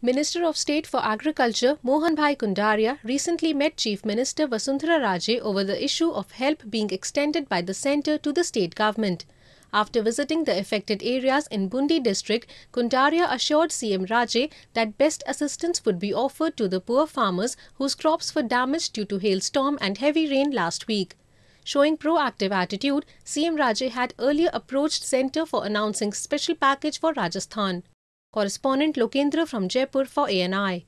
Minister of State for Agriculture Mohanbhai Kundaria recently met Chief Minister Vasundhara Raje over the issue of help being extended by the centre to the state government. After visiting the affected areas in Bundi district, Kundaria assured CM Raje that best assistance would be offered to the poor farmers whose crops were damaged due to hailstorm and heavy rain last week. Showing proactive attitude, CM Raje had earlier approached centre for announcing special package for Rajasthan. Correspondent Lokendra from Jaipur for ANI.